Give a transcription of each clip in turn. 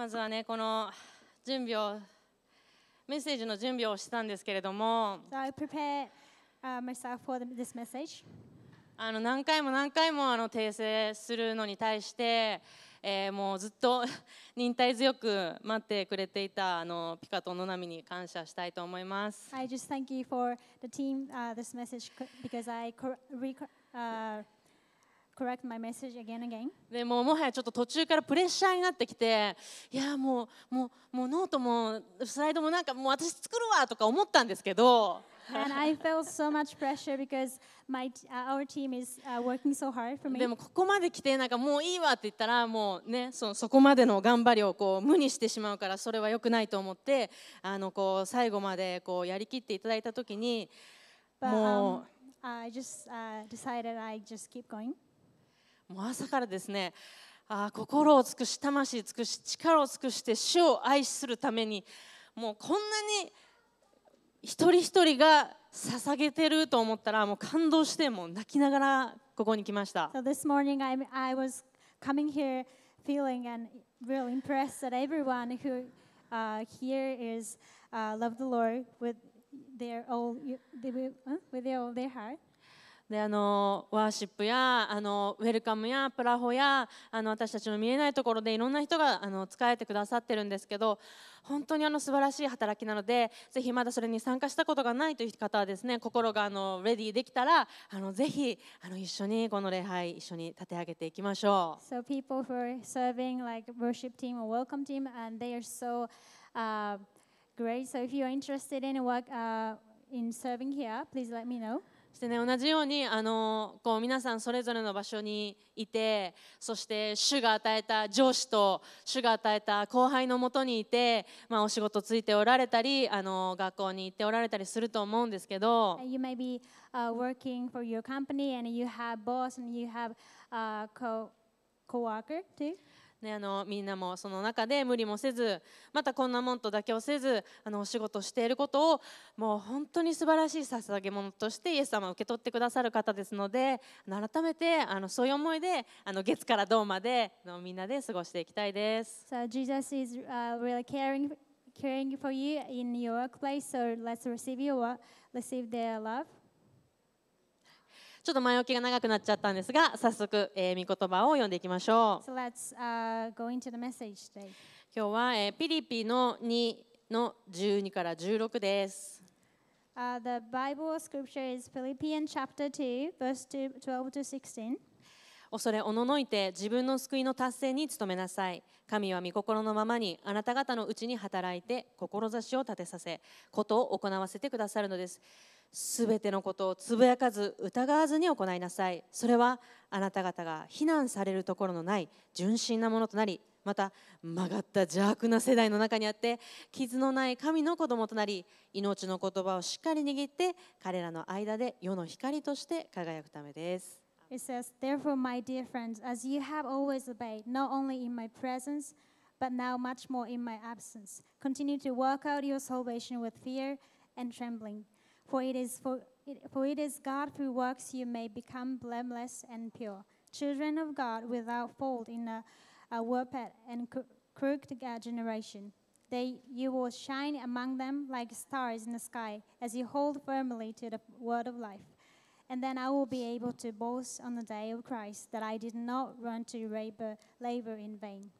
まずはね、この準備を、メッセージの準備をしたんですけれども、あの何回も何回もあの訂正するのに対して、えー、もうずっと 忍耐強く待ってくれていたあのピカとノナミに感謝したいと思います。I just thank you for the team、this message because I correct my message again a g a i n でももはやちょっと途中からプレッシャーになってきて、いやもうもうもうノートもスライドもなんかもう私作るわとか思ったんですけど。And I felt so much pressure because my our team is working so hard for me. でもここまで来てなんかもういいわって言ったらもうねそのそこまでの頑張りをこう無にしてしまうからそれはよくないと思ってあのこう最後までこうやりきっていただいた時にもう。But, um, I just uh, decided I just keep going. もう朝からですねあ心を尽くし魂尽くし力を尽くして主を愛するためにもうこんなに一人一人が捧げてると思ったらもう感動してもう泣きながらここに来ました。So this morning I, I was coming here feeling and really impressed that everyone who uh, here is uh, love the Lord with their all, with their, all their heart. であのワーシップやあのウェルカムやプラホやあの私たちの見えないところでいろんな人があの使えてくださってるんですけど本当にあの素晴らしい働きなのでぜひまだそれに参加したことがないという方はですね心があのレディーできたらあのぜひあの一緒にこの礼拝一緒に立て上げていきましょう。So people who are serving like worship team or welcome team and they are so、uh, great. So if you're a interested in work、uh, in serving here, please let me know. そしてね同じようにあのこう皆さんそれぞれの場所にいてそして主が与えた上司と主が与えた後輩のもとにいて、まあ、お仕事ついておられたりあの学校に行っておられたりすると思うんですけど。You may be, uh, working for your company and you have boss and you have、uh, co coworker too. ね、あのみんなもその中で無理もせずまたこんなもんと妥協せずあのお仕事していることをもう本当に素晴らしい捧げ物としてイエス様を受け取ってくださる方ですので改めてあのそういう思いであの月から銅までのみんなで過ごしていきたいです。So Jesus is、uh, really caring, caring for you in your workplace, so let's receive, your, receive their love. ちょっと前置きが長くなっちゃったんですが、早速、えー、御言葉を読んでいきましょう。So let's, uh, go into the message today. 今日は、えー、ピリピの2の12から16です。Uh, the Bible scripture is Philippians chapter 2, verse 12 to 16. 恐れおののいて自分の救いの達成に努めなさい。神は御心のままにあなた方のうちに働いて志を立てさせ、ことを行わせてくださるのです。すべてのことをつぶやかず疑わずに行いなさいそれはあなた方が非難されるところのない純真なものとなりまた曲がった邪悪な世代の中にあって傷のない神の子供となり命の言葉をしっかり握って彼らの間で世の光として輝くためです。It says, Therefore, my dear friends, as you have always obeyed, not only in my presence, but now much more in my absence, continue to work out your salvation with fear and trembling. For it is for it, for it is God who works you may become blameless and pure, children of God without fault in a, a warped and crooked generation. They, you will shine among them like stars in the sky as you hold firmly to the word of life. And then I will be able to boast on the day of Christ that I did not run to labor, labor in vain.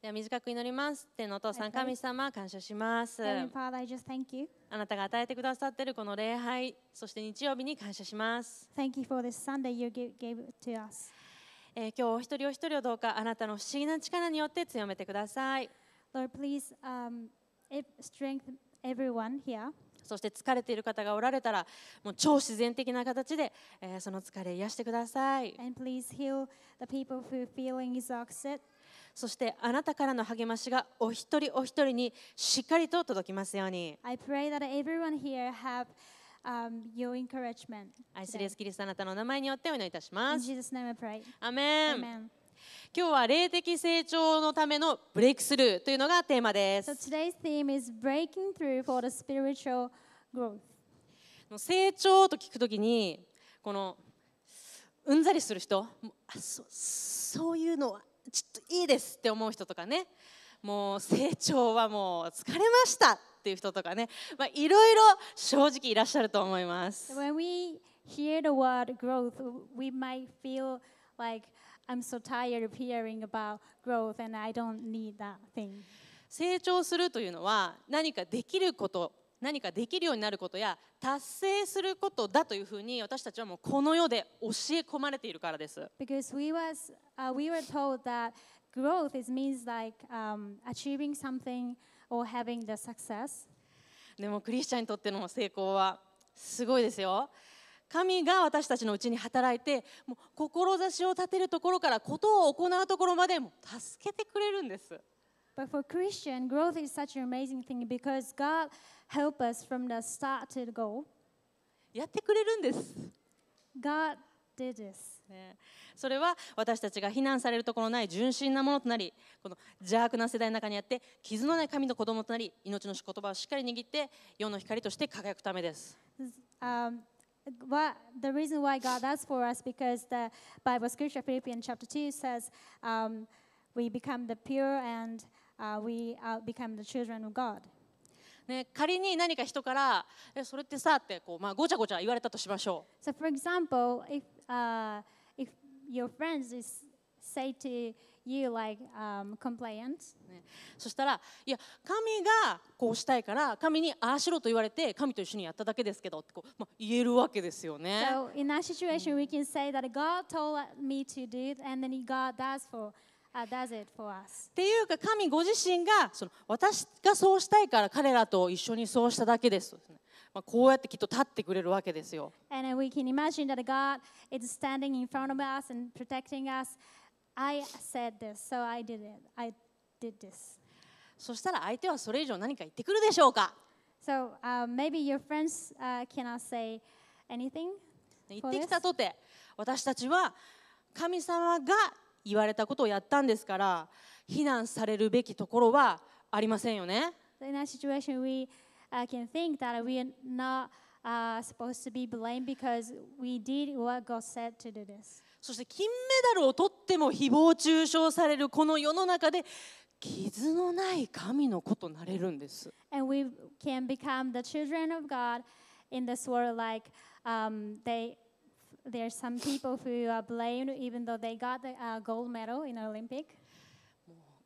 では短く祈ります。天のお父さん、神様、感謝します。あなたが与えてくださっているこの礼拝、そして日曜日に感謝します。Thank you for this Sunday you gave, to us. え今日お一人お一人をどうかあなたの不思議な力によって強めてください。Lord, please, um, strengthen everyone here. そして疲れている方がおられたら、もう超自然的な形で、えー、その疲れ癒してください。And please heal the people who feeling s e そしてあなたからの励ましがお一人お一人にしっかりと届きますように。I pray that everyone here have um, your encouragement. 愛するイエスキリストあなたの名前によってお祈りいたします。Jesus' name I pray. アメン Amen. 今日は霊的成長のためのブレイクスルーというのがテーマで So す。today's theme is breaking through for the spiritual growth. 成長と聞くときにこのうんざりする人そそういうのはちょっといいですって思う人とかねもう成長はもう疲れましたっていう人とかね、まあ、いろいろ正直いらっしゃると思います。When we hear the word growth, we might feel like I'm so tired of hearing about growth and I don't need that thing. 成長するというのは何かできること何かできるようになることや達成することだというふうに私たちはもうこの世で教え込まれているからです。Because we, was,、uh, we were told that growth is means like、um, achieving something or having the success. でもクリスチャンにとっての成功はすごいですよ。神が私たちのうちに働いてもう志を立てるところからことを行うところまでも助けてくれるんです。But for Christian, growth is such an amazing thing because God helped us from the start to the goal. やってくれるんです。God did this. ね、それは私たちが非難されるところのない純真なものとなりこの邪悪な世代の中にあって傷のない神の子供となり命の言葉をしっかり握って世の光として輝くためです。Um, What, the reason why God does for us because the Bible scripture Philippians chapter 2 says um, we become the pure and uh, we uh, become the children of God. ね、仮に何か人からえそれってさってこう、まあ、ごちゃごちゃ言われたとしましょう。So for example, if,、uh, if your friends is say to you like、um, complaint. ね、そしたら、いや、神がこうしたいから、神にああしろと言われて、神と一緒にやっただけですけどってこう、まあ、言えるわけですよね。So in that situation, we can say that God told me to do it and then God does for っていうか神ご自身がその私がそうしたいから彼らと一緒にそうしただけです。まあ、こうやってきっと立ってくれるわけですよ。And we can imagine that God is standing in front of us and protecting us. I said this, so I did it. I did this. そしたら相手はそれ以上何か言ってくるでしょうか So、uh, maybe your friends、uh, cannot say anything. 言ってきたとて、私たちは神様が言われたことやったんですから避難されるべきところはありませんよね。そして金メダルを取っても誹謗中傷されるこの世の中で傷のない神のことになれるんです。there's some people who are blamed even though they got the、uh, gold medal in Olympic.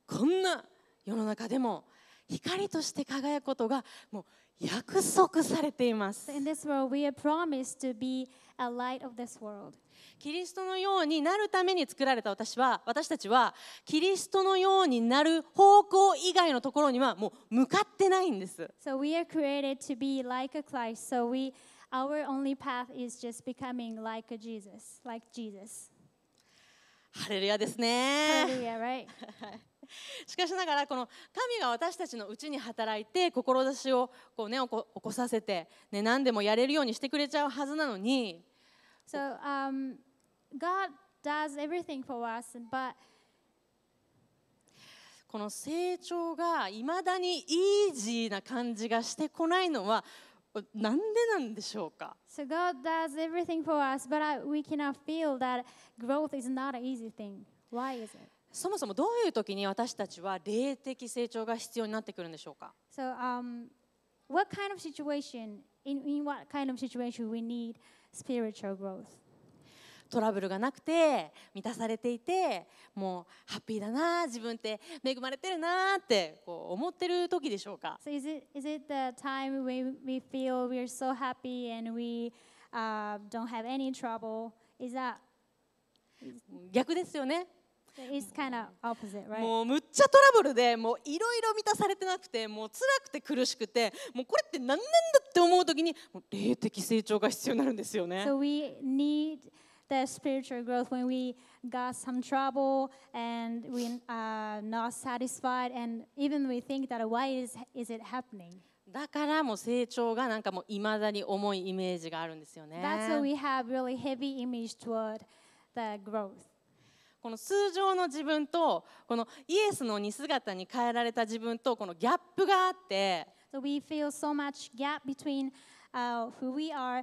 こんな世の中でも光として輝くことがもう約束されています。In this world, we are promised to be a light of this world. キリストのようになるために作られた私は私たちはキリストのようになる方向以外のところにはもう向かってないんです。So we are created to be like a Christ. So we our only path is just becoming like Jesus, like Jesus. ハレルヤですね。しかしながらこの神が私たちのうちに働いて志をこうね起こさせてね何でもやれるようにしてくれちゃうはずなのに。So, um, God does everything for us, but この成長がいまだにイージーな感じがしてこないのは。なんでなんでしょうか So God does everything for us, but we cannot feel that growth is not an easy thing. Why is it? そもそもどういう時に私たちは霊的成長が必要になってくるんでしょうか So, um, what kind of situation, in, in what kind of situation we need spiritual growth? トラブルがなくて満たされていてもうハッピーだな自分って恵まれてるなってこう思ってる時でしょうか So is it, is it the time when we feel we're so happy and we、uh, don't have any trouble? Is that 逆ですよね It's kind of opposite, right? もうむっちゃトラブルでもういろいろ満たされてなくてもう辛くて苦しくてもうこれって何なんだって思う時にもう霊的成長が必要になるんですよね。So we need the spiritual growth when we got some trouble and we are not satisfied and even we think that why is, is it happening? だからもう成長がなんかもういまだに重いイメージがあるんですよね。t h a w e have really heavy image toward the growth. この通常の自分とこのイエスの似姿に変えられた自分とこのギャップがあって。So we feel so much gap between、uh, who we are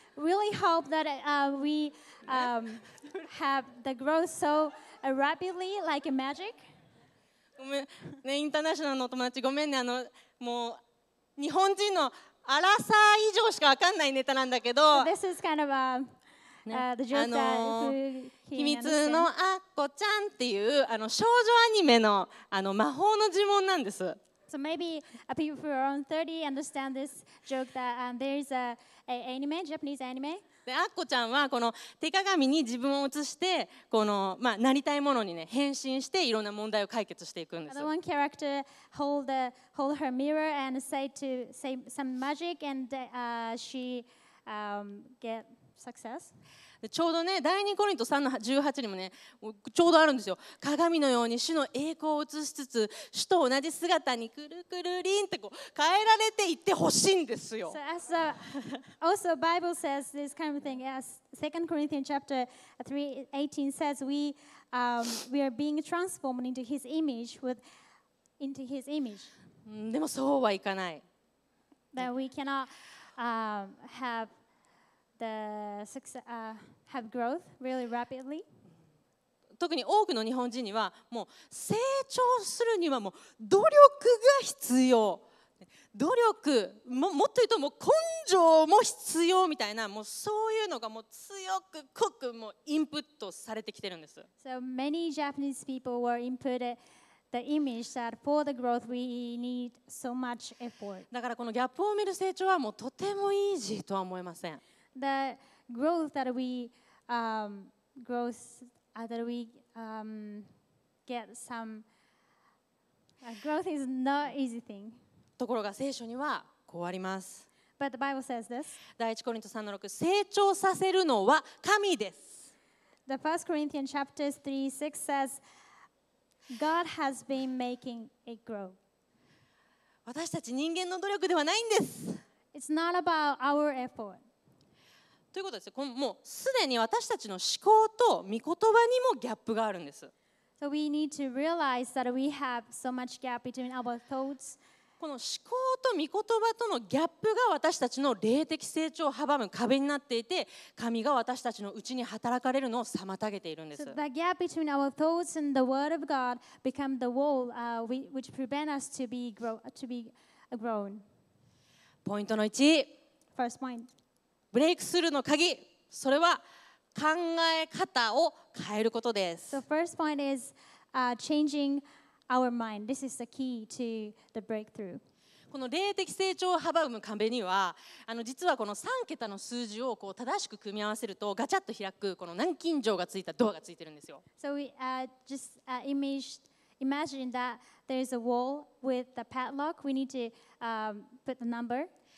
really hope that we have the g r o w so rapidly, like a magic. インターナショナルのお友達、ごめんね、あのもう日本人のアラサ以上しか分かんないネタなんだけど、秘密のアッコちゃんっていうあの少女アニメのあの魔法の呪文なんです。So maybe uh, people who are around 30 understand this joke that um, there is a, a anime, Japanese anime. でアッコちゃんはこの手鏡に自分を映してこの、まあ、なりたいものに、ね、変身していろんな問題を解決していくんです。The one character hold, the, hold her mirror and say, to, say some magic and、uh, she、um, get success. ちょうどね第2コリント3の18にもねちょうどあるんですよ鏡のように主の栄光を映しつつ主と同じ姿にくるくるりんってこう変えられていってほしいんですよ。So as the, also Bible says this kind of thing as 2 Corinthians chapter 3 18 says we um, we are being transformed into his image with into his image. でもそうはいかない。That we cannot um, have the success, uh, have growth really rapidly. 特に多くの日本人にはもう成長するにはもう努力が必要努力ももっと言うともう根性も必要みたいなもうそういうのがもう強く濃くもうインプットされてきてるんです。So many Japanese people were inputted the image that for the growth we need so much effort. だからこのギャップを見る成長はもうとてもイージーとは思えません。the growth that we um, growth uh, that we um, get some uh, growth is not easy thing. ところが聖書にはこうあります。But the Bible says this. 第一コリント3の6成長させるのは神です。The first Corinthians chapters 3 6 says God has been making it grow. 私たち人間の努力ではないんです。It's not about our effort. ということですこのもうすでに私たちの思考と御言葉にもギャップがあるんです。この思考と御言葉とのギャップが私たちの霊的成長を阻む壁になっていて神が私たちのうちに働かれるのを妨げているんです。ポイントの1。ブレイクスルーの鍵それは考え方を変えることです。So first point is、uh, changing our mind. This is the key to the breakthrough. この霊的成長を阻む壁にはあの実はこの3桁の数字をこう正しく組み合わせるとガチャッと開くこの南京錠がついたドアがついてるんですよ。So we、uh, just、uh, imaged imagine that there is a wall with the padlock. We need to、um, put the number.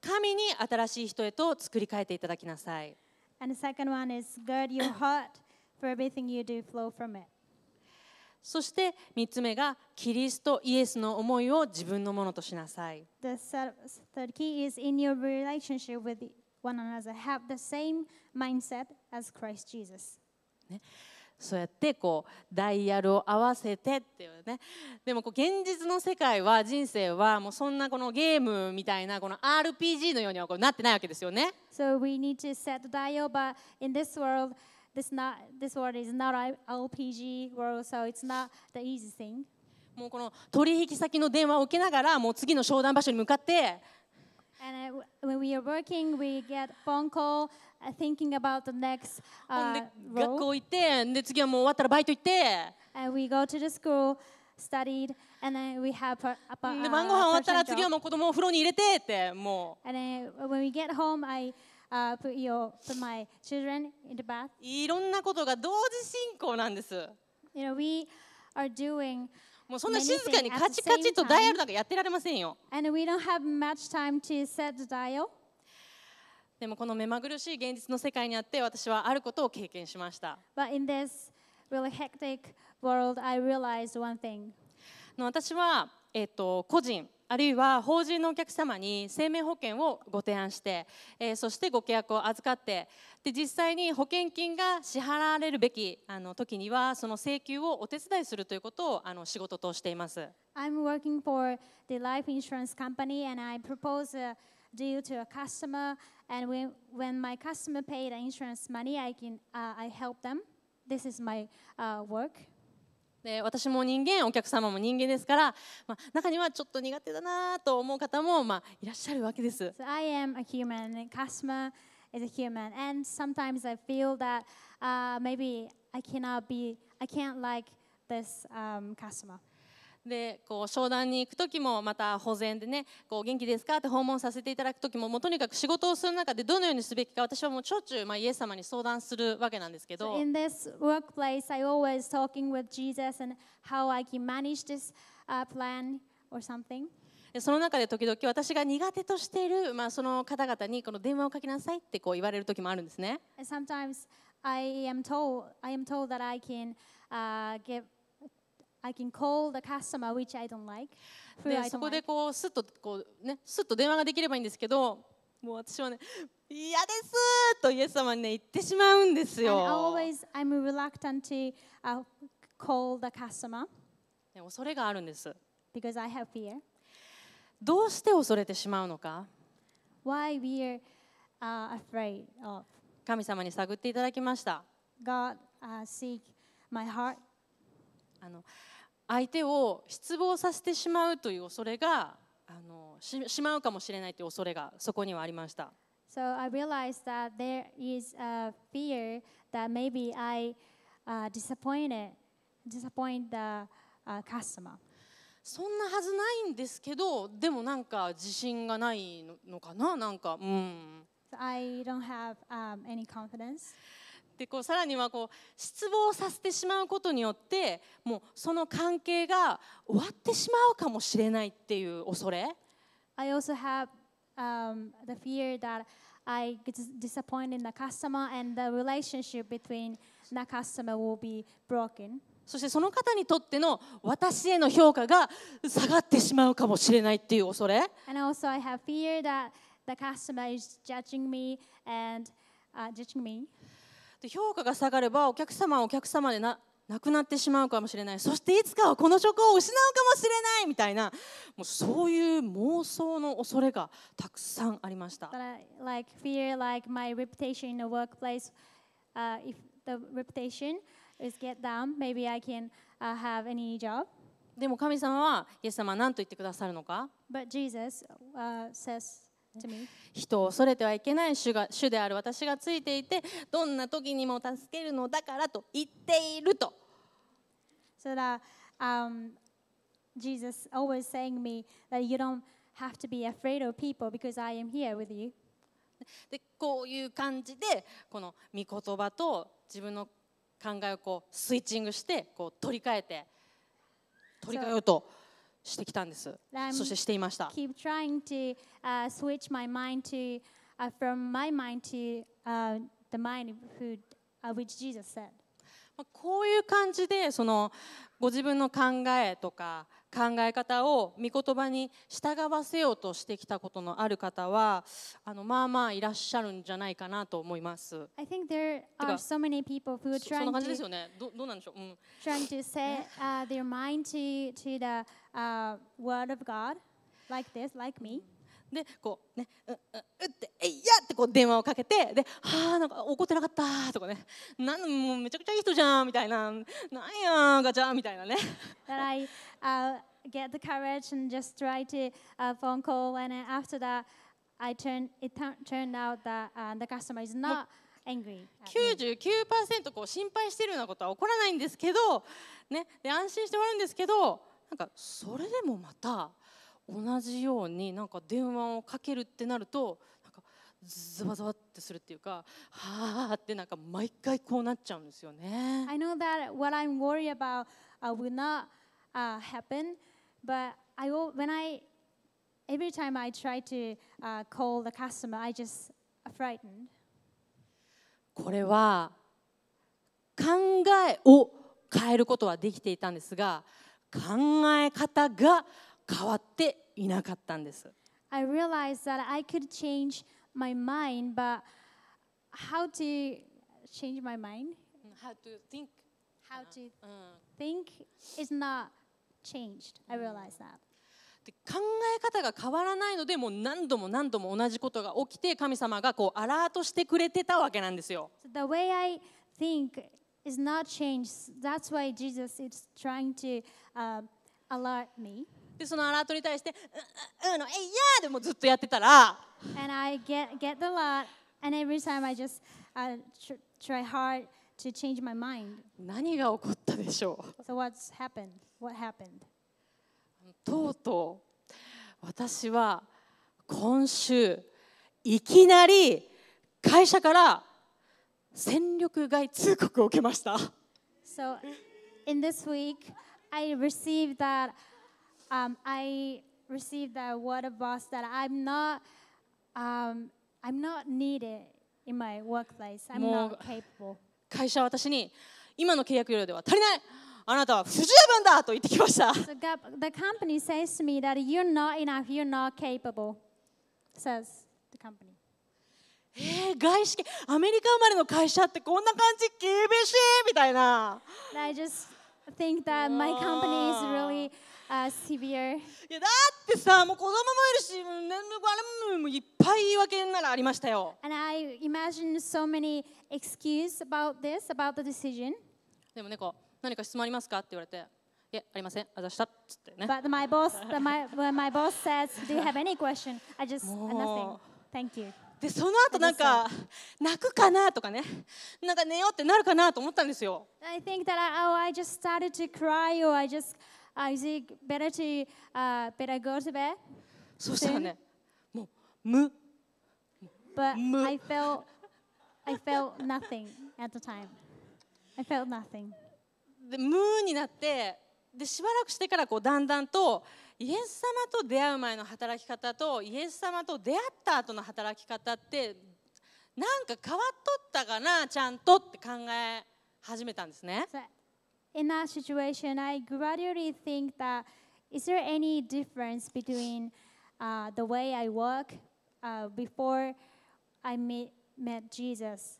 神に新しい人へと作り変えていただきなさい。そして3つ目がキリストイエスの思いを自分のものとしなさい。ね、そうやってこうダイヤルを合わせてっていうねでもこう現実の世界は人生はもうそんなこのゲームみたいなこの RPG のようにはこうなってないわけですよね。So we need to set the dial, but in this world, this not this world is not a RPG world, so it's not the easy thing. もうこの取引先の電話を受けながらもう次の商談場所に向かって。And w e are working, we get phone call thinking about the next ほんで学校行ってで次はもう終わったらバイト行って And we go to the school, studied, and then we have a, で晩ご飯終わったら次はもう子供をお風呂に入れてっても And then when we get いろんなことが同時進行なんです。You know, we are doing もうそんな静かにカチカチとダイヤルなんかやってられませんよ。でもこの目まぐるしい現実の世界にあって私はあることを経験しました。私は、えっと、個人。あるいは法人のお客様に生命保険をご提案して、えー、そしてご契約を預かってで実際に保険金が支払われるべきあの時にはその請求をお手伝いするということをあの仕事としています。I'm working for the life insurance company and I propose a deal to a customer and when, when my customer paid insurance money I can、uh, I help them. This is my、uh, work. で私も人間お客様も人間ですから、まあ、中にはちょっと苦手だなと思う方も、まあ、いらっしゃるわけです。So I am a human, and Kasma is a human, and sometimes I feel that、uh, maybe I cannot be, I can't like this、um, customer. でこう商談に行く時もまた保全でねこう元気ですかって訪問させていただく時ももうとにかく仕事をする中でどのようにすべきか私はもうしょっちゅう、まあ、イエス様に相談するわけなんですけど。in this workplace, I always talking with Jesus and how I can manage this、plan or something. その中で時々私が苦手としている、まあ、その方々にこの電話をかけなさいってこう言われる時もあるんですね。Sometimes I am told, I am told that I can、uh, give I can call the customer which I don't like. でそこでこうすっとこうねすっと電話ができればいいんですけど、もう私はね嫌ですとイエス様にね言ってしまうんですよ。a always I'm reluctant to、uh, call the customer. ね恐れがあるんです。Because I have fear. どうして恐れてしまうのか。Why we are、uh, afraid of. 神様に探っていただきました。God、uh, seek my heart. あの。相手を失望させてしまうという恐れがあのししまうかもしれないという恐れがそこにはありました。So I realized that there is a fear that maybe I、uh, disappointed, disappoint the、uh, customer. そんなはずないんですけど、でもなんか自信がないのかな、なんか、うん。So、I don't have、um, any confidence. でこうさらにはこう失望させてしまうことによってもうその関係が終わってしまうかもしれないっていう恐れ。I also have、um, the fear that I disappoint in the customer and the relationship between the customer will be broken. そしてその方にとっての私への評価が下がってしまうかもしれないっていう恐れ。And also I have fear that the customer is judging me and、uh, judging me. で評価が下がればお客様はお客様でなくなってしまうかもしれないそしていつかはこの職を失うかもしれないみたいなもうそういう妄想の恐れがたくさんありました。でも神様は、イエス様は何と言ってくださるのか人を恐れてはいけない主が主である私がついていてどんな時にも助けるのだからと言っていると。So that, um, Jesus always saying me that you don't have to be afraid of people because I am here with you. でこういう感じでこの御言葉と自分の考えをこうスイッチングしてこう取り替えて取り替えようと。So, してきたんです。そしてしていました。Keep trying to、uh, switch my mind to、uh, from my mind to、uh, the mind who、uh, which Jesus said. こういう感じでそのご自分の考えとか考え方を御言葉に従わせようとしてきたことのある方はあのまあまあいらっしゃるんじゃないかなと思います。I think there are so many people who are trying to, ね、どどうなんでしょう、うん、trying to set、uh, their mind to, to the、uh, word of God like this, like me. でこうねうううって「えいや!」ってこう電話をかけてで「はあなんか怒ってなかった」とかね「なんもうめちゃくちゃいい人じゃん」みたいな「なんやガチャ」みたいなね。That I、uh, get the courage and just try to a、phone call and after that I turn it turned out that、uh, the customer is not angry. 99%こう心配してるようなことは起こらないんですけど、ねで安心して終わるんですけど、なんかそれでもまた。同じようになんか電話をかけるってなるとなんかズバズバってするっていうかはあってなんか毎回こうなっちゃうんですよね。I know that what I'm worried about、uh, will not、uh, happen, but I will, when I every time I try to、uh, call the customer, I just frightened. これは考えを変えることはできていたんですが考え方が変わっていなかったんです。I realized that I could change my mind, but how to change my mind? How to think? How to think is not changed. I realized that. 考え方が変わらないのでもう何度も何度も同じことが起きて神様がこうアラートしてくれてたわけなんですよ。So、the way I think is not changed. That's why Jesus is trying to、alert me. でそのアラートに対して「うううのえいや!」でもずっとやってたら And I get, get the lot and every time I just、uh, try hard to change my mind 何が起こったでしょう So what's happened? What happened? とうとう私は今週いきなり会社から戦力外通告を受けました。So in this week I received that um, I received t h e word of boss that I'm not, um, I'm not needed in my workplace. I'm not capable. 会社は私に今の契約料では足りないあなたは不十分だと言ってきました the company says to me that you're not enough, you're not capable, says the company. えー、外資系アメリカ生まれの会社ってこんな感じ厳しいみたいな I just think that my company is really uh, severe. いやだってさもう子供もいるしもうねあれもいっぱい言い訳ならありましたよ And I imagine so many excuses about this, about the decision. でもねこう何か質問ありますかって言われていやありませんあざしたっつってね But my boss, the, my, when my boss says, "Do you have any question?" I just nothing. も Thank you. でその後なんか泣くかなとかねなんか寝ようってなるかなと思ったんですよ I think that I, oh, I just started to cry or I just i s e e b e そしたらね、もう But I felt, I felt nothing at the time. I felt nothing. で無になってでしばらくしてからこうだんだんとイエス様と出会う前の働き方とイエス様と出会った後の働き方ってなんか変わっとったかなちゃんとって考え始めたんですね。So in that situation, I gradually think that is there any difference between uh, the way I work uh, before I met, met Jesus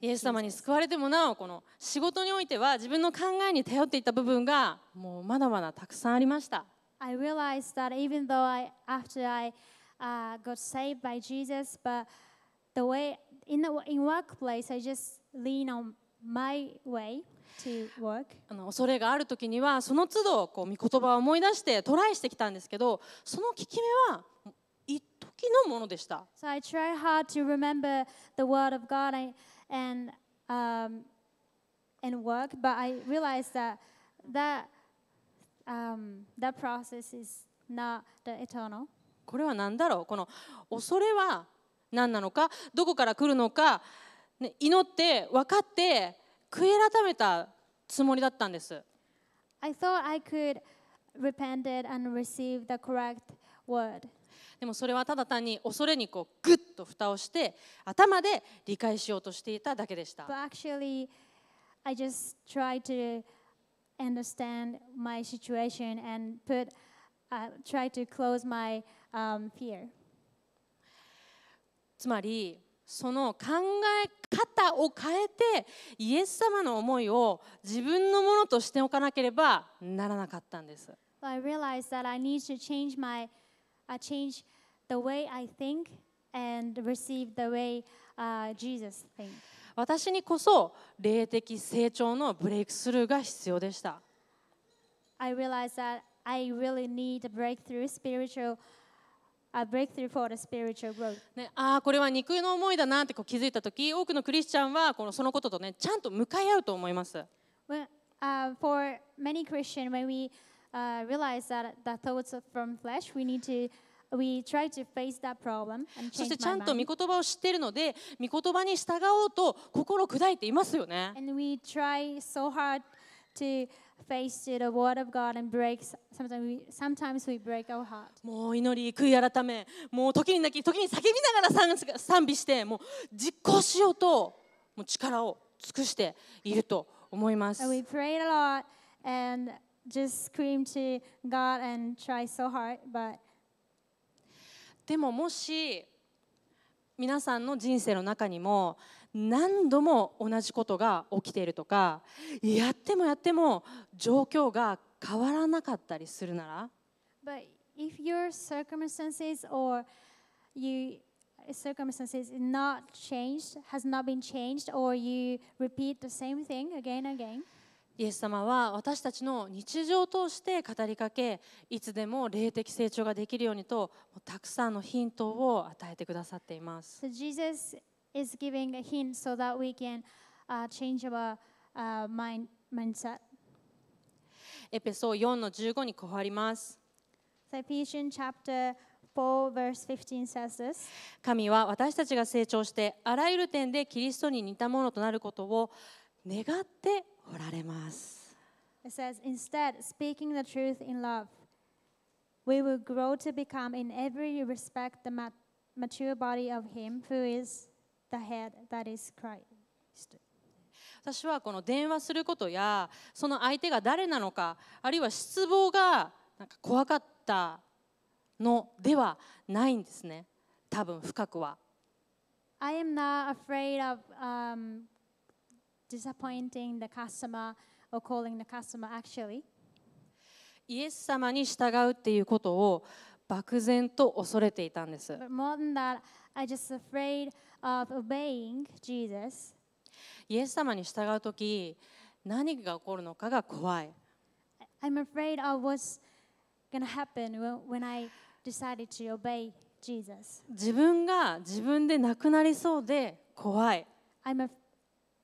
イエス様に救われてもなおこの仕事においては自分の考えに頼っていた部分がもうまだまだたくさんありました。I realized that even though I, after I、uh, got saved by Jesus, but the way in the in workplace I just lean on my way. あの恐れがある時にはその都度こう御言葉を思い出してトライしてきたんですけどその効き目は一時のものでした。So I try hard to remember the word of God and, um, and work, but I realized that that, um, that process is not the eternal. これは何だろうこの恐れは何なのかどこから来るのか、ね、祈って分かって悔い改めたつもりだったんです。でもそれはただ単に恐れにこうグッと蓋をして頭で理解しようとしていただけでした。つまり、その考え方を変えてイエス様の思いを自分のものとしておかなければならなかったんです。I realized that I need to change my, I change the way I think and receive the way、uh, Jesus thinks. 私にこそ霊的成長のブレイクスルーが必要でした。I realized that I really need a breakthrough spiritual breakthrough ああこれは肉の思いだなって気づいた時多くのクリスチャンはこのそのこととねちゃんと向かい合うと思います。そしてちゃんと御言葉を知っているので御言葉に従おうと心砕いていますよね。face to the word of God and breaks sometimes we, sometimes we break our heart. もう祈り、悔い改め、もう時に泣き、時に叫びながら賛美して、もう実行しようと、もう力を尽くしていると思います。And we prayed a lot and just screamed to God and tried so hard, but でももし皆さんの人生の中にも何度も同じことが起きているとかやってもやっても状況が変わらなかったりするなら But if your circumstances or you circumstances not changed, has not been changed, or you repeat the same thing again and again. イエス様は私たちの日常を通して語りかけいつでも霊的成長ができるようにとたくさんのヒントを与えてくださっています。So、Jesus is giving a hint so that we can、uh, change our、uh, mind, mindset. エペソ4の15に変わります。So Ephesians chapter 4 verse 15 says this. 神は私たちが成長してあらゆる点でキリストに似たものとなることを願っておられます。It says, instead, speaking the truth in love, we will grow to become in every respect the mature body of Him who is the head, that is Christ. 私はこの電話することやその相手が誰なのかあるいは失望がなんか怖かったのではないんですね多分深くは。イエス様に従うっていうことを漠然と恐れていたんです。イエス様に従うとき、何が起こるのかが怖い。I'm afraid of what's going to happen when I decided to obey Jesus. 自分が自分でなくなりそうで怖い。I'm, a,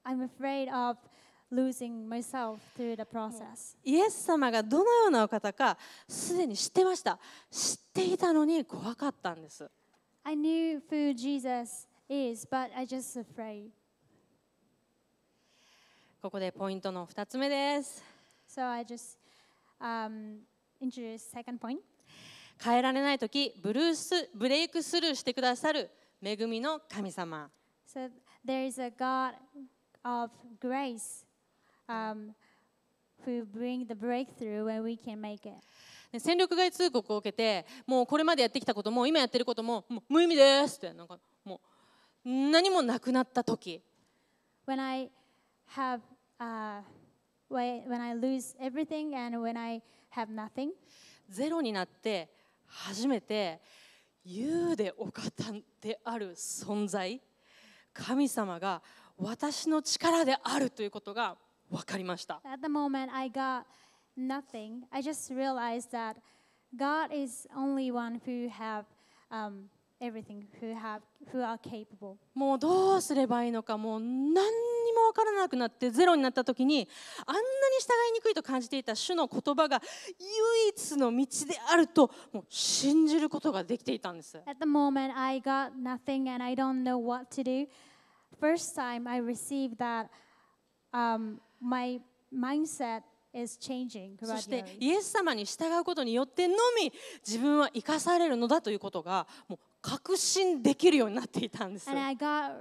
I'm afraid of losing myself through the process. イエス様がどのようなお方かすでに知ってました。知っていたのに怖かったんです。I knew who Jesus is, but I just afraid. ここでポイントの2つ目です。変えられないとき、ブレイクスルーしてくださる恵みの神様。戦力外通告を受けて、もうこれまでやってきたことも、今やってることも、もう無意味ですって、なんかもう何もなくなったとき。uh, when I lose everything and when I have nothing. ゼロになって初めて優でお方である存在神様が私の力であるということが分かりました。At the moment I got nothing, I just realized that God is only one who have、um, everything who, have, who are capable. もうどうすればいいのかもう何にも分からなくなってゼロになった時にあんなに従いにくいと感じていた主の言葉が唯一の道であるともう信じることができていたんです。At the moment I got nothing and I don't know what to do. First time I received that、um, my mindset is changing そしてイエス様に従うことによってのみ自分は生かされるのだということがもう確信できるようになっていたんです。And I got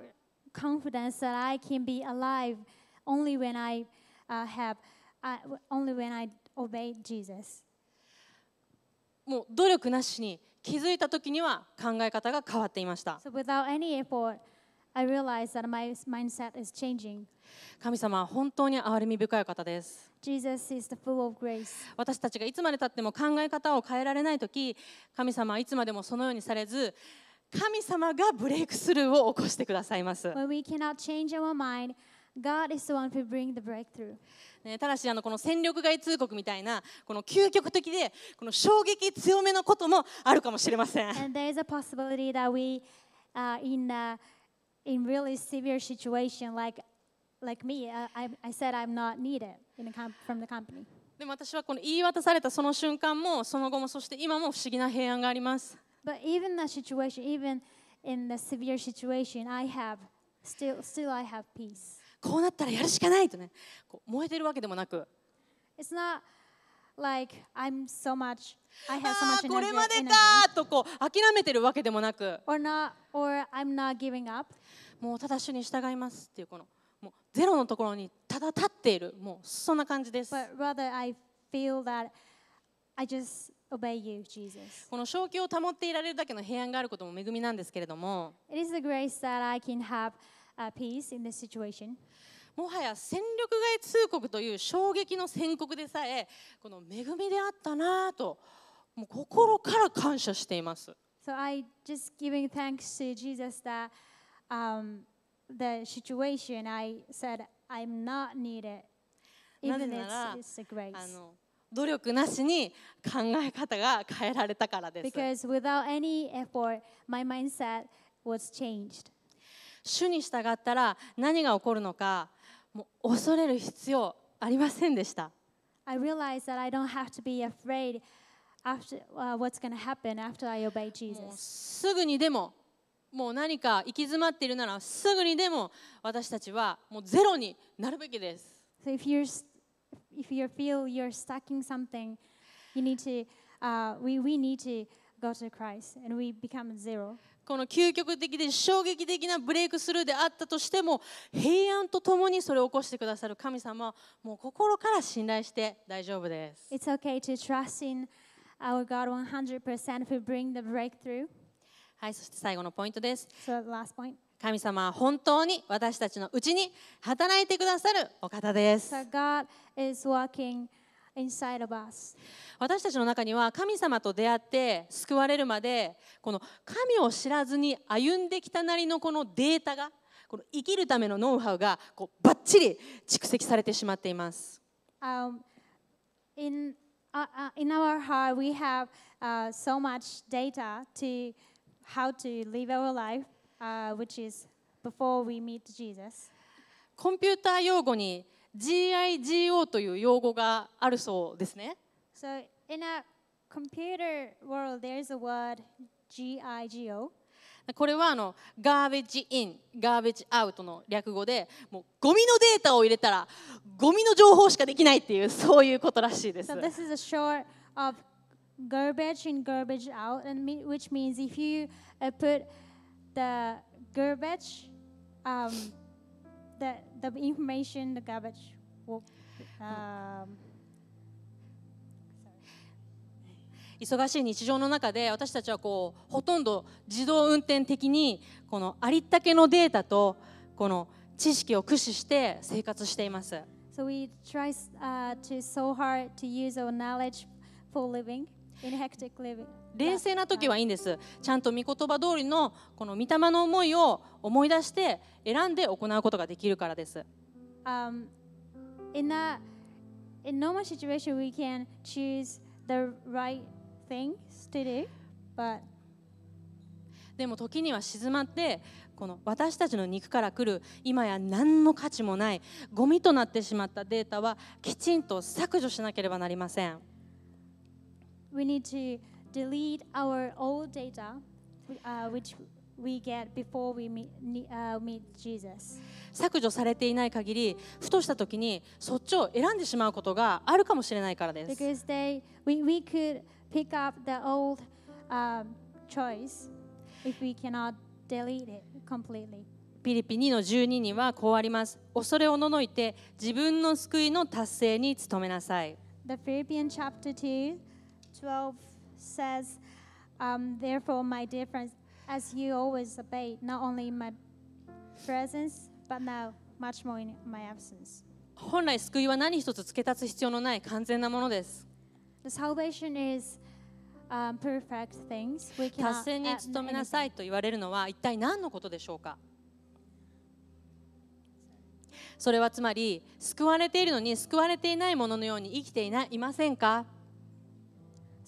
confidence that I can be alive only when I、uh, have、uh, only when I obey Jesus. もう努力なしに気づいた時には考え方が変わっていました。So without any effort, I realized that my mindset is changing. 神様は本当に憐れみ深い方です。私たちがいつまでたっても考え方を変えられない時神様はいつまでもそのようにされず神様がブレイクスルーを起こしてくださいます。ただしあのこの戦力外通告みたいなこの究極的でこの衝撃強めのこともあるかもしれません。in really severe situation like like me, I, said I'm not needed in the comp from the company. でも私はこの言い渡されたその瞬間もその後もそして今も不思議な平安があります。こうなったらやるしかないとね、こう燃えてるわけでもなく。これまでかとこう諦めてるわけでもなく。Or not, もうただ主に従いますっていうこの。ゼロのところにただ立っている、もうそんな感じです。この正気を保っていられるだけの平安があることも恵みなんですけれども、もはや戦力外通告という衝撃の宣告でさえ、この恵みであったなと、もう心から感謝しています。So I just giving thanks to Jesus that, the situation, I said, I'm not needed. なぜなら、it's, it's あの努力なしに考え方が変えられたからです。Because without any effort, my mindset was changed. 主に従ったら何が起こるのか、もう恐れる必要ありませんでした。I realized that I don't have to be afraid after、uh, what's going to happen after I obey Jesus. すぐにでももう何か行き詰まっているならすぐにでも私たちはもうゼロになるべきです。So if you're if you feel you're stuck in something, you need to uh, we we need to go to Christ and we become zero. この究極的で衝撃的なブレイクスルーであったとしても平安とともにそれを起こしてくださる神様もう心から信頼して大丈夫です。It's okay to trust in our God 100% if we bring the breakthrough. はい、そして最後のポイントです。So、神様は本当に私たちのうちに働いてくださるお方です。So 私たちの中には神様と出会って救われるまでこの神を知らずに歩んできたなりのこのデータがこの生きるためのノウハウがこうばっちり蓄積されてしまっています。Um, in, uh, in our heart we have、uh, so much data to how to live our life, uh, which is before we meet Jesus. コンピューター用語に GIGO という用語があるそうですね。So in a computer world, there's i a word GIGO. これはあのガーベージイン、ガーベージアウトの略語で、もうゴミのデータを入れたらゴミの情報しかできないっていうそういうことらしいです。So this is a short of garbage in, garbage out, and me, which means if you uh, put the garbage, um, the, the information, the garbage will. Um, 忙しい日常の中で私たちはこうほとんど自動運転的にこのありったけのデータとこの知識を駆使して生活しています。So we try、uh, to so hard to use our knowledge for living. 冷静な時はいいんですちゃんと御言葉通りのこの御霊の思いを思い出して選んで行うことができるからです、でも時には静まってこの私たちの肉から来る今や何の価値もないゴミとなってしまったデータはきちんと削除しなければなりません。we need to delete our old data, uh, which we get before we meet, uh, meet Jesus. 削除されていない限り、ふとしたときにそっちを選んでしまうことがあるかもしれないからです。フィリ they, we, we could pick up the old、uh, choice if we cannot delete it completely. ピリピ2の12にはこうあります。恐れをののいて自分の救いの達成に努めなさい。The Philippian chapter 2 12 says, Therefore, my dear f r e n d s as you always obey, not only my presence, but now much more in my absence. 本来救いは何一つ付け立つ必要のない完全なものです。達成に努めなさいと言われるのは一体何のことでしょうかそれはつまり救われているのに救われていないもののように生きていないませんか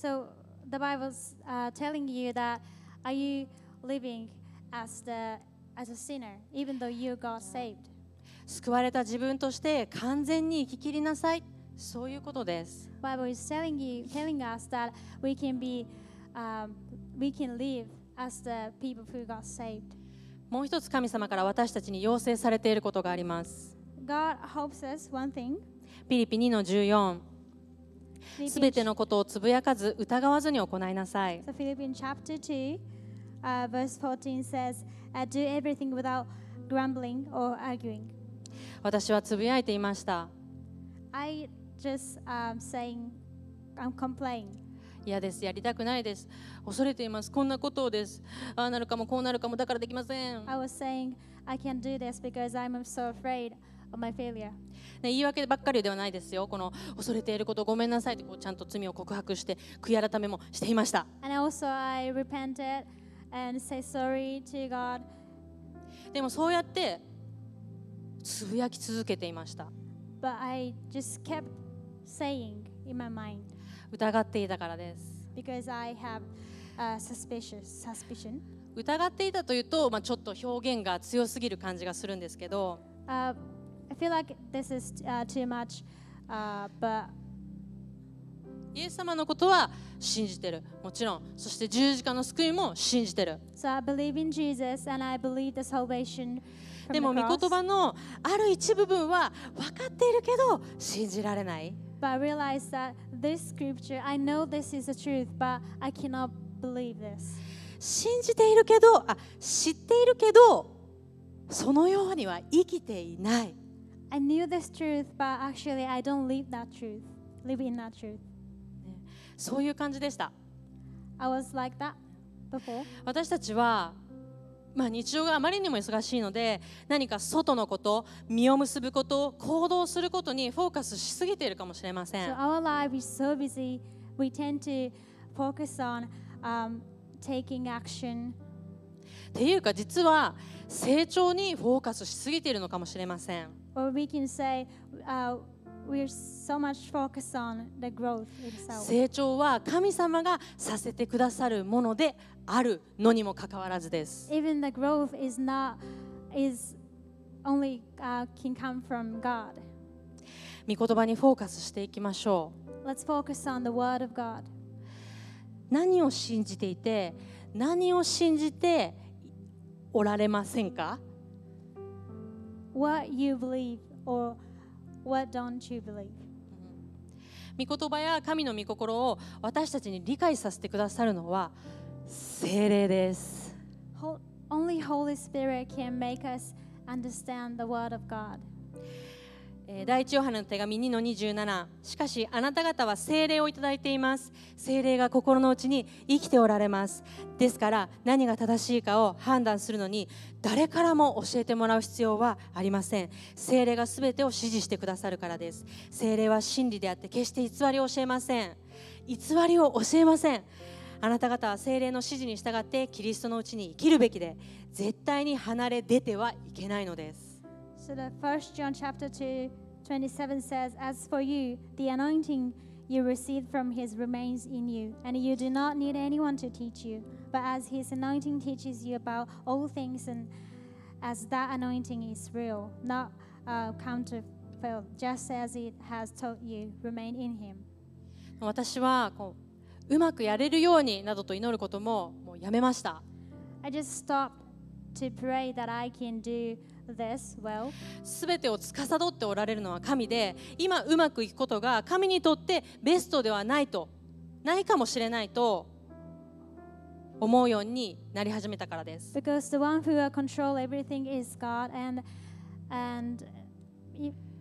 So the Bible's uh, telling you that are you living as the as a sinner, even though you got saved? 救われた自分として完全に生ききりなさい。そういうことです。Bible is telling you, telling us that we can be, um, we can live as the people who got saved. もう一つ神様から私たちに要請されていることがあります。God hopes us one thing. ピリピ2の14。すべてのことをつぶやかず疑わずに行いなさい。私はつぶやいていました。嫌です、やりたくないです。恐れています。こんなことをです。ああなるかも、こうなるかも、だからできません。my failure. ね、言い訳ばっかりではないですよ。この恐れていること、ごめんなさいってこうちゃんと罪を告白して、悔い改めもしていました。でもそうやってつぶやき続けていました。But I just kept saying in my mind. 疑っていたからです。Because I have a suspicious suspicion. 疑っていたというと、まあ、ちょっと表現が強すぎる感じがするんですけど。Uh, I feel like this is too much, uh, but イエス様のことは信じてる。もちろん、そして十字架の救いも信じてる。So、I believe in Jesus and I believe the salvation でも、御言葉のある一部分は分かっているけど、信じられない。But I realize that this scripture, I know this is the truth, but I cannot believe this. 信じているけど、あ知っているけど、そのようには生きていない。I knew this truth, but actually I don't live that truth, live in that truth. そういう感じでした。I was like that before. 私たちは、まあ、日常があまりにも忙しいので何か外のこと実を結ぶこと行動することにフォーカスしすぎているかもしれません。So our life is so busy, we tend to focus on、um, taking action. っていうか実は成長にフォーカスしすぎているのかもしれません。成長は神様がさせてくださるものであるのにもかかわらずです。見言葉にフォーカスしていきましょう。何を信じていて、何を信じておられませんか what you believe or what don't you believe. 御言葉や神の御心を私たちに理解させてくださるのは聖霊です。Only Holy Spirit can make us understand the Word of God. 第一ヨハネの手紙2の27しかしあなた方は精霊をいただいています精霊が心の内に生きておられますですから何が正しいかを判断するのに誰からも教えてもらう必要はありません精霊が全てを支持してくださるからです精霊は真理であって決して偽りを教えません偽りを教えませんあなた方は精霊の指示に従ってキリストのうちに生きるべきで絶対に離れ出てはいけないのです So the first John chapter 2, 27 says, As for you, the anointing you received from his remains in you, and you do not need anyone to teach you. But as his anointing teaches you about all things, and as that anointing is real, not uh, counterfeit, just as it has taught you, remain in him. 私はこううまくやれるようになどと祈ることももうやめました。I just stopped to pray that I can do this well. すべてを司っておられるのは神で、今うまくいくことが神にとってベストではないと、ないかもしれないと思うようになり始めたからです。Because the one who control everything is God and and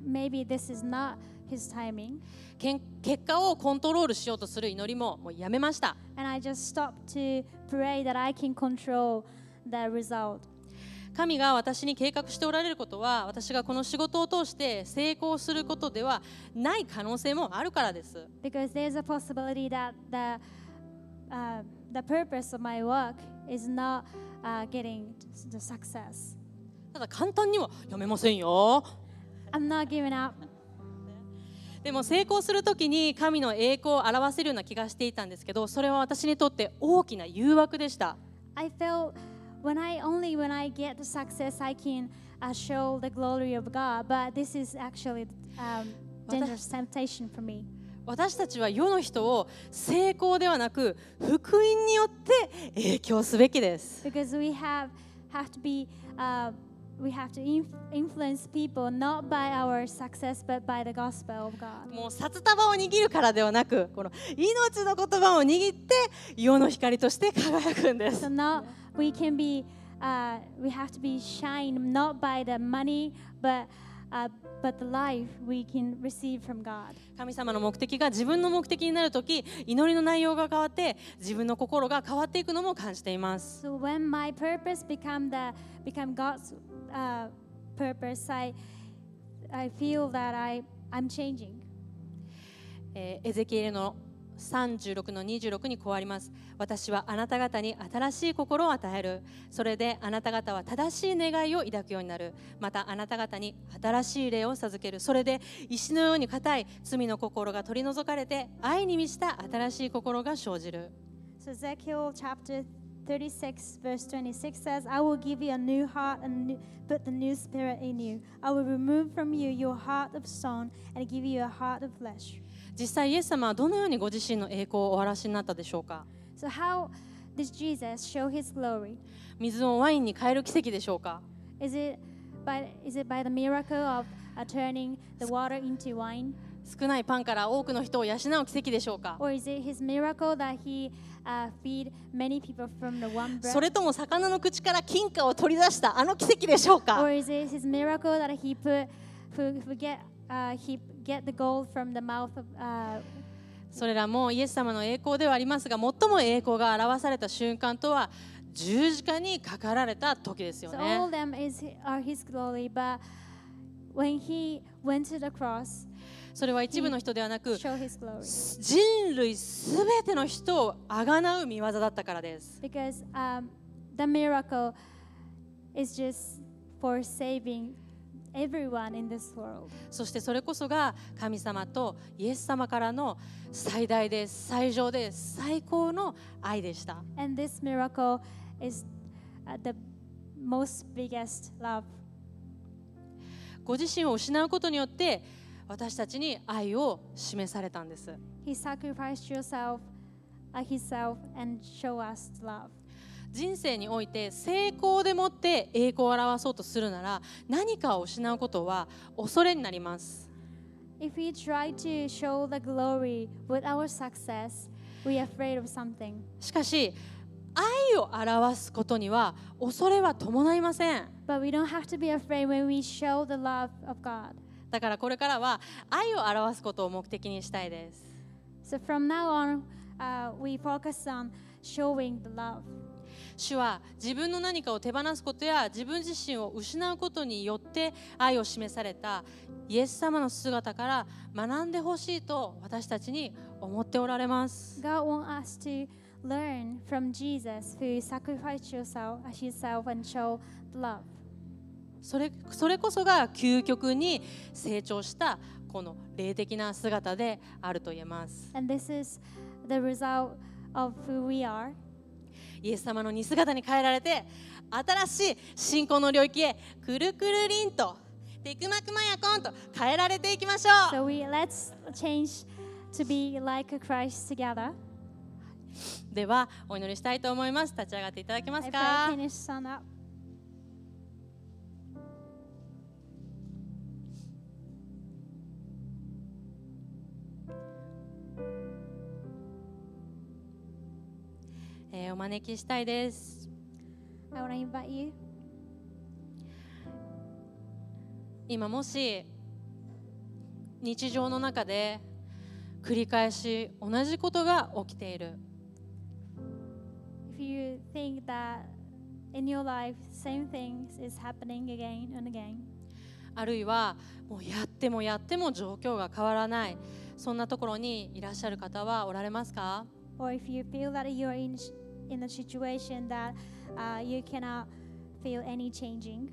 maybe this is not his timing. 結果をコントロールしようとする祈りももうやめました。And I just stopped to pray that I can control t h a result. 神が私に計画しておられることは私がこの仕事を通して成功することではない可能性もあるからです。Because there's a possibility that the,、uh, the purpose of my work is not、uh, getting the success. ただ簡単にはやめませんよ。I'm not giving up. でも成功するときに神の栄光を表せるような気がしていたんですけどそれは私にとって大きな誘惑でした。I felt when I only when I get the success I can uh, show the glory of God. But this is actually a um, dangerous temptation for me. 私たちは世の人を成功ではなく福音によって影響すべきです。Because we have have to be、uh, We have to influence people not by our success but by the gospel of God. もう札束を握るからではなく、この命の言葉を握って世の光として輝くんです。So not we can be, uh, we have to be shine not by the money but Uh, but the life we can receive from God. 神様の目的が自分の目的になるとき、祈りの内容が変わって、自分の心が変わっていくのも感じています。So when my purpose become the become God's uh, purpose, I, I feel that I, I'm changing. えエゼキエルの36の26にこうあります私はあなた方に新しい心を与えるそれであなた方は正しい願いを抱くようになるまたあなた方に新しい霊を授けるそれで石のように固い罪の心が取り除かれて愛に満ちた新しい心が生じる、so 36, verse 26 says, I will give you a new heart and new, put the new spirit in you. I will remove from you your heart of stone and give you a heart of flesh. 実際、イエス様はどのようにご自身の栄光をお表しになったでしょうか so how did Jesus show his glory? 水をワインに変える奇跡でしょうか少ないパンから多くの人を養う奇跡でしょうか or is it his miracle that he それとも魚の口から金貨を取り出したあの奇跡でしょうかそれらもイエス様の栄光ではありますが最も栄光が表された瞬間とは十字架にかかられた時ですよね。それは一部の人ではなく人類すべての人をあがなう見業だったからです。そしてそれこそが神様とイエス様からの最大で最上で最高の愛でした。ご自身を失うことによって私たちに愛を示されたんです。人生において成功でもって栄光を表そうとするなら何かを失うことは恐れになります。しかし、愛を表すことには恐れは伴いません。だからこれからは愛を表すことを目的にしたいです。So from now on,、uh, we focus on showing the love. 主は自分の何かを手放すことや自分自身を失うことによって愛を示されたイエス様の姿から学んでほしいと私たちに思っておられます。God wants us to learn from Jesus who sacrificed himself and showed love. それそれこそが究極に成長したこの霊的な姿であると言えます。And this is the result of who we are. イエス様の似姿に変えられて新しい信仰の領域へくるくるりんとテクマクマヤコンと変えられていきましょう。So we, let's change to be like Christ together. ではお祈りしたいと思います。立ち上がっていただけますか。I pray, 招きしたいです。今もし日常の中で繰り返し同じことが起きている。あるいはもうやってもやっても状況が変わらないそんなところにいらっしゃる方はおられますか in a situation that uh, you cannot feel any changing.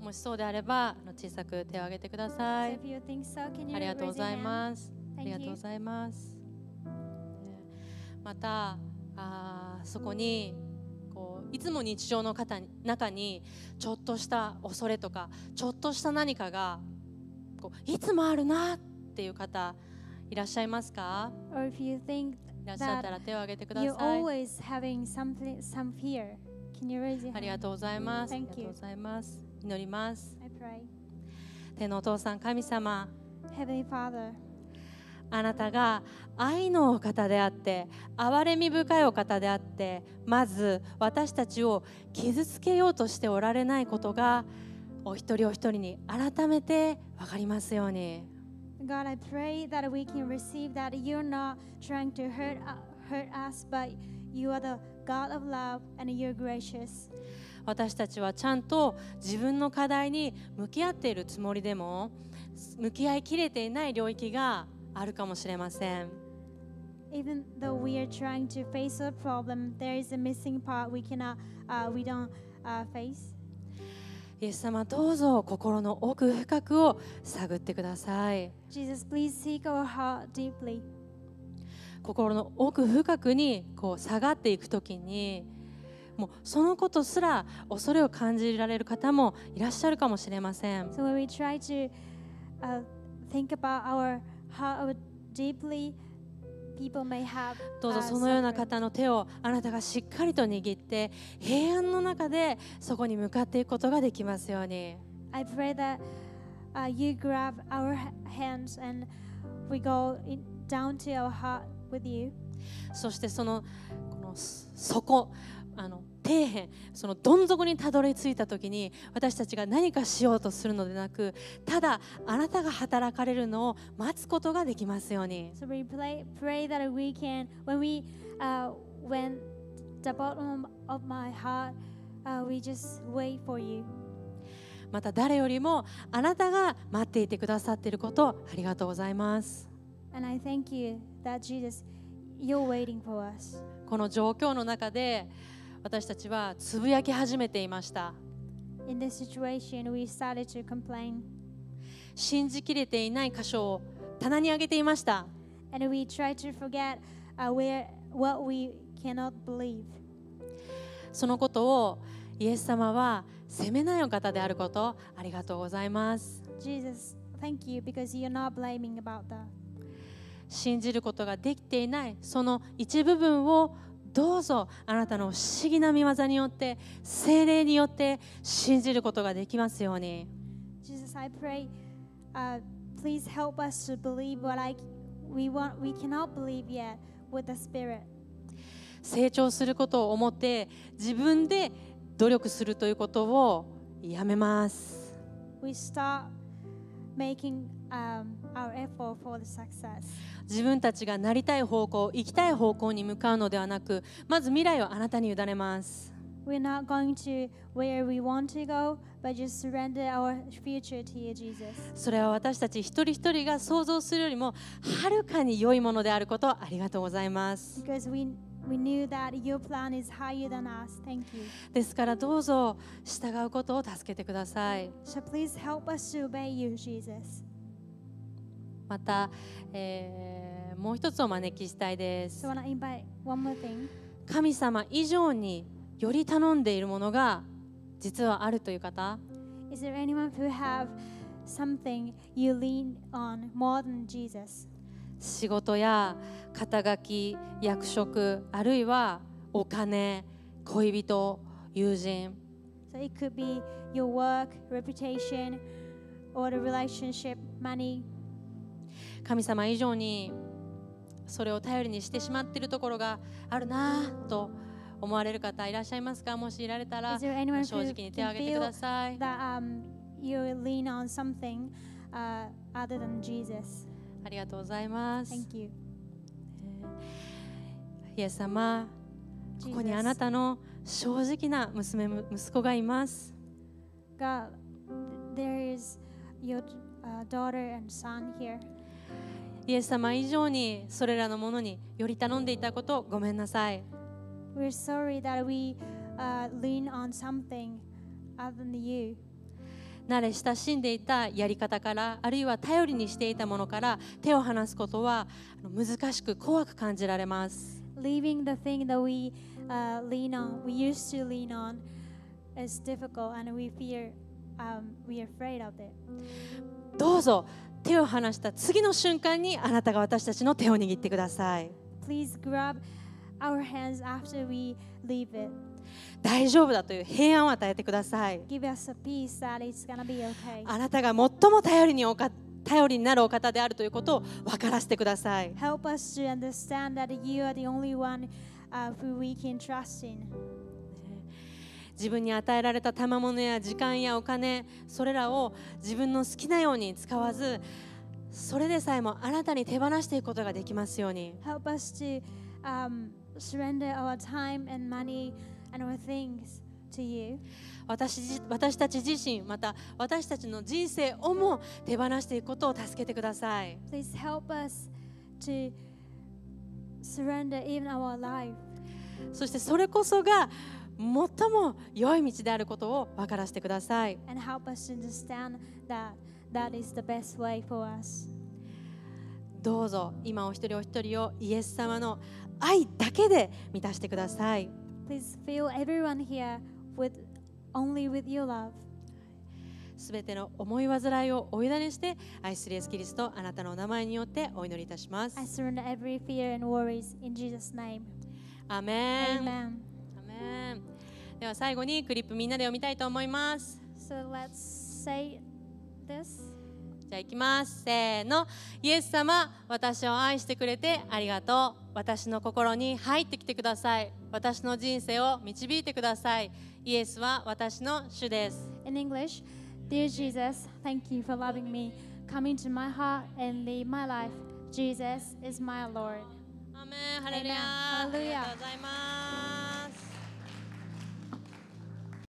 もしそうであれば、小さく手を挙げてください。So、so, ありがとうございます。ありがとうございます。また、あそこにこういつも日常の方中にちょっとした恐れとかちょっとした何かがこういつもあるなっていう方いらっしゃいますか Or if you think らっしゃったら手を挙げてください。You're always having some, some fear. Can you raise your hand? ありがとうございます。ありがとうございます。祈ります。I pray. 天のお父さん、神様。Heavenly Father. あなたが愛のお方であって憐れみ深いお方であってまず私たちを傷つけようとしておられないことがお一人お一人に改めて分かりますように。God, I pray that we can receive that you're not trying to hurt, hurt us, but you are the God of love and you're gracious. 私たちはちゃんと自分の課題に向き合っているつもりでも向き合いきれていない領域があるかもしれません。Even though we are trying to face a problem, there is a missing part we cannot,、uh, we don't、uh, face. イエス様どうぞ心の奥深くを探ってください Jesus, please seek our heart deeply. 心の奥深くにこう下がっていくときにもうそのことすら恐れを感じられる方もいらっしゃるかもしれません。So when we try to、uh, think about our heart deeply, どうぞそのような方の手をあなたがしっかりと握って平安の中でそこに向かっていくことができますように。I pray that、uh, you grab our hands and we go in, down to our heart with you. そしてそのこの底あの底辺そのどん底にたどり着いた時に私たちが何かしようとするのでなくただあなたが働かれるのを待つことができますように。So we pray, pray that we can, when we, uh, when the bottom of my heart, uh, we just wait for you. また誰よりもあなたが待っていてくださっていることをありがとうございます。And I thank you that Jesus, you're waiting for us. この状況の中で、私たちはつぶやき始めていました。信じきれていない箇所を棚に上げていました。そのことをイエス様は責めないお方であることありがとうございます。信じることができていないその一部分をどうぞあなたの不思議な御業によって精霊によって信じることができますように Jesus I pray、uh, please help us to believe what I we want we cannot believe yet with the spirit 成長することを思って自分で努力するということをやめます We start making、um, our effort for the success 自分たちがなりたい方向行きたい方向に向かうのではなくまず未来をあなたに委ねますそれは私たち一人一人が想像するよりもはるかに良いものであることありがとうございますですからどうぞ従うことを助けてください。また、えー、もう一つお招きしたいです。神様以上により頼んでいるものが実はあるという方 Is there anyone who have something you lean on more than Jesus? 仕事や肩書き、役職、あるいはお金、恋人、友人。So it could be your work, reputation, or the relationship, money. 神様以上にそれを頼りにしてしまっているところがあるなと思われる方いらっしゃいますかもしいられたら正直に手を挙げてください。you lean on something, uh, other than Jesus. ありがとうございます。Thank you. イエス様、ここにあなたの正直な娘息子がいます。God, there is your daughter and son here. イエス様以上にそれらのものにより頼んでいたことをごめんなさい。We're sorry that we、uh, lean on something other than you. 慣れ親しんでいたやり方からあるいは頼りにしていたものから手を離すことは難しく怖く感じられます。Leaving the thing that we、uh, lean on, we used to lean on, is difficult and we fear,、um, we are afraid of it. どうぞ手を離した次の瞬間にあなたが私たちの手を握ってください。Please grab our hands after we leave it. 大丈夫だという平安を与えてください。Give us a peace that it's gonna be okay. あなたが最も頼りにおか頼りになるお方であるということを分からせてください。Help us to understand that you are the only one、uh, who we can trust in. 自分に与えられた賜物や時間やお金それらを自分の好きなように使わずそれでさえも新たに手放していくことができますように。Help us to、um, surrender our time and money and our things to you. 私私たち自身、また私たちの人生をも手放していくことを助けてください。Please help us to surrender even our life. そしてそれこそが最も良い道であることを分からせてください。どうぞ今お一人お一人をイエス様の愛だけで満たしてください。すべての思い煩いをお委ねして、愛するイエスキリストあなたのお名前によってお祈りいたします。では最後にクリップみんなで読みたいと思います。So、let's say this. じゃあいきますせーのイエス様私を愛してくれてありがとう私の心に入ってきてください私の人生を導いてくださいイエスは私の主です In English Dear Jesus thank you for loving me come into my heart and lead my life Jesus is my Lord アメンハレルヤありがとうございます